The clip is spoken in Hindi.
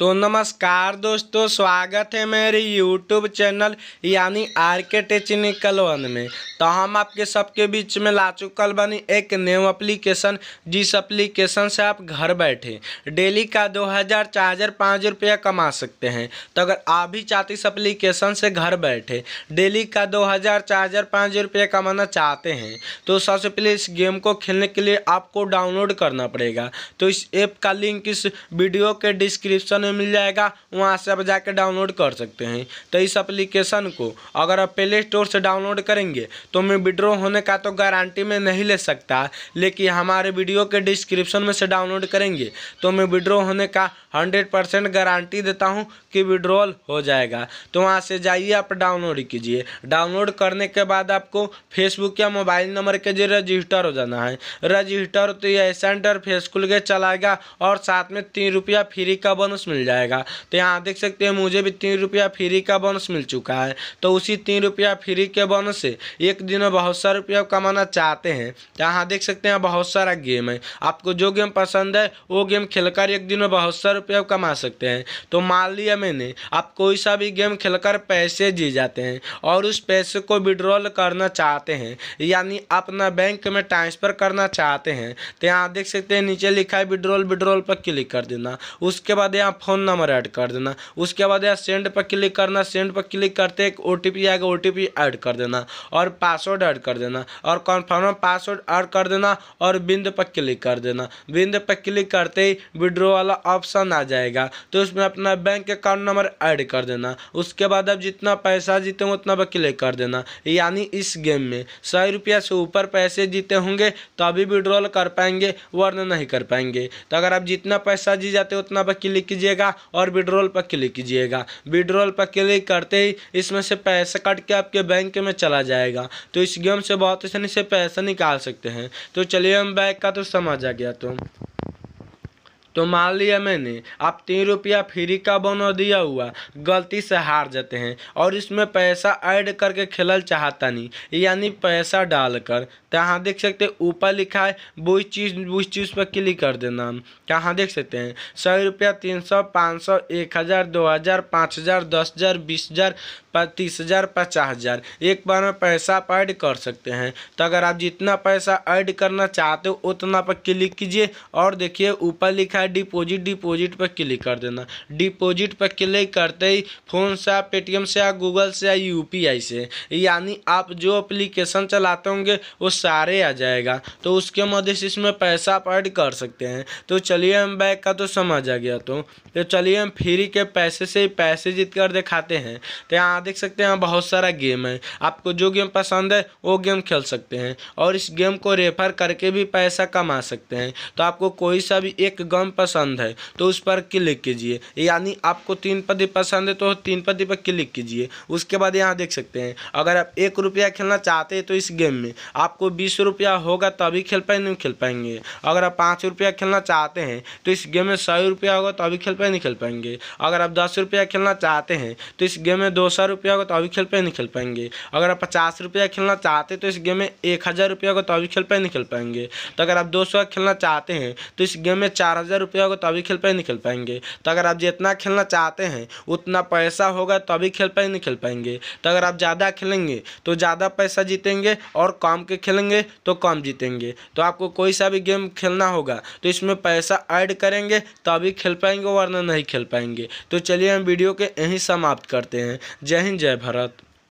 तो नमस्कार दोस्तों स्वागत है मेरे यूट्यूब चैनल यानी आर के टेचनिकल वन में तो हम आपके सबके बीच में ला चुकल बनी एक न्यू एप्लीकेशन जिस एप्लीकेशन से आप घर बैठे डेली का दो हज़ार चार हज़ार पाँच रुपया कमा सकते हैं तो अगर आप भी चाहते इस एप्लीकेशन से घर बैठे डेली का दो हज़ार चार हज़ार पाँच रुपया कमाना चाहते हैं तो सबसे पहले इस गेम को खेलने के लिए आपको डाउनलोड करना पड़ेगा तो इस ऐप का लिंक इस वीडियो के डिस्क्रिप्शन में मिल जाएगा वहाँ से आप जाकर डाउनलोड कर सकते हैं तो इस अप्लीकेशन को अगर आप प्ले स्टोर से डाउनलोड करेंगे तो मैं विड्रॉ होने का तो गारंटी में नहीं ले सकता लेकिन हमारे वीडियो के डिस्क्रिप्शन में से डाउनलोड करेंगे तो मैं विड्रॉ होने का हंड्रेड परसेंट गारंटी देता हूँ कि विड्रॉल हो जाएगा तो वहाँ से जाइए आप डाउनलोड कीजिए डाउनलोड करने के बाद आपको फेसबुक या मोबाइल नंबर के जरिए रजिस्टर हो जाना है रजिस्टर तो ये सेंटर फेस खुल के चलाएगा और साथ में तीन रुपया फ्री का बोनस मिल मिल जाएगा तो यहाँ देख सकते हैं मुझे भी तीन रुपया फ्री का बोनस मिल चुका है तो उसी तीन रुपया फ्री के बोनस से एक दिन में बहुत सारा रुपया कमाना चाहते हैं तो यहाँ देख सकते हैं बहुत सारा गेम है आपको जो गेम पसंद है वो गेम खेलकर एक दिन में बहुत सारा रुपया कमा सकते हैं तो मान लिया मैंने आप कोई सा भी गेम खेलकर पैसे जी जाते हैं और उस पैसे को विड्रॉल करना चाहते हैं यानी अपना बैंक में ट्रांसफ़र करना चाहते हैं तो यहाँ देख सकते हैं नीचे लिखा है विड्रॉल विड्रॉल पर क्लिक कर देना उसके बाद यहाँ फ़ोन नंबर ऐड कर देना उसके बाद यार सेंड पर क्लिक करना सेंड पर क्लिक करते एक ओ आएगा ओ टी ऐड कर देना और पासवर्ड ऐड कर देना और कन्फर्म पासवर्ड ऐड कर देना और बिंद पर क्लिक कर देना बिंद पर क्लिक करते ही विड्रो वाला ऑप्शन आ जाएगा तो उसमें अपना बैंक अकाउंट नंबर ऐड कर देना उसके बाद अब जितना पैसा जीते उतना पर क्लिक कर देना यानी इस गेम में सौ रुपया से ऊपर पैसे जीते होंगे तो अभी विड्रॉल कर पाएंगे वर्ण नहीं कर पाएंगे तो अगर आप जितना पैसा जी जाते उतना पर क्लिक कीजिए कीजिएगा और विड्रॉल पर क्लिक कीजिएगा विड्रॉल पर क्लिक करते ही इसमें से पैसा कट के आपके बैंक में चला जाएगा तो इस गेम से बहुत आसानी से पैसा निकाल सकते हैं तो चलिए हम बैग का तो समझ आ गया तो तो मान लिया मैंने आप तीन रुपया फ्री का बोनो दिया हुआ गलती से हार जाते हैं और इसमें पैसा ऐड करके खेलल चाहता नहीं यानी पैसा डालकर तो यहाँ देख सकते हैं ऊपर लिखा है वो चीज़ वो चीज़ पर क्लिक कर देना तो यहाँ देख सकते हैं सौ रुपया तीन सौ पाँच सौ एक हज़ार दो हज़ार पाँच हज़ार दस हज़ार बीस हज़ार तीस हज़ार पचास हज़ार एक बार में पैसा आप ऐड कर सकते हैं तो अगर आप जितना पैसा ऐड करना चाहते हो उतना पर क्लिक कीजिए और देखिए ऊपर लिखा है डिपॉजिट डिपॉजिट पर क्लिक कर देना डिपॉजिट पर क्लिक करते ही फ़ोन से आप पेटीएम से या गूगल से या यूपीआई से यानी आप जो एप्लीकेशन चलाते होंगे वो सारे आ जाएगा तो उसके मदद से इसमें पैसा आप ऐड कर सकते हैं तो चलिए हम बैग का तो समझ आ गया तो तो चलिए हम फ्री के पैसे से पैसे जीत कर दिखाते हैं तो यहाँ देख सकते हैं बहुत सारा गेम है आपको जो गेम पसंद है वो गेम खेल सकते हैं और इस गेम को रेफर करके भी पैसा कमा सकते हैं तो आपको कोई सा भी एक गम पसंद है तो उस पर क्लिक कीजिए यानी आपको तीन पद पसंद है तो तीन पद पर क्लिक कीजिए उसके बाद यहाँ देख सकते हैं अगर आप एक रुपया खेलना चाहते हैं तो इस गेम में आपको बीस रुपया होगा तभी खेल पाए नहीं खेल पाएंगे अगर आप पाँच रुपया खेलना चाहते हैं तो इस गेम में सौ रुपया होगा तभी खेल पाए नहीं खेल पाएंगे अगर आप दस रुपया खेलना चाहते हैं तो इस गेम में दो सौ रुपया होगा तभी खेल पाए नहीं खेल पाएंगे अगर आप पचास रुपया खेलना चाहते हैं तो इस गेम में एक हज़ार रुपया होगा तभी खेल पाए नहीं खेल पाएंगे तो अगर आप दो सौ खेलना चाहते हैं तो इस गेम में चार हज़ार रुपया होगा तभी खेल पाएंगे नहीं खेल पाएंगे तो अगर आप जितना खेलना चाहते हैं उतना पैसा होगा तभी खेल पाएंगे नहीं खेल पाएंगे तो अगर आप ज़्यादा खेलेंगे तो ज़्यादा पैसा जीतेंगे और कम के खेलेंगे तो कम जीतेंगे तो आपको कोई सा भी गेम खेलना होगा तो इसमें पैसा ऐड करेंगे तभी खेल पाएंगे वरना नहीं खेल पाएंगे तो चलिए हम वीडियो के यहीं समाप्त करते हैं जय हिंद जय भारत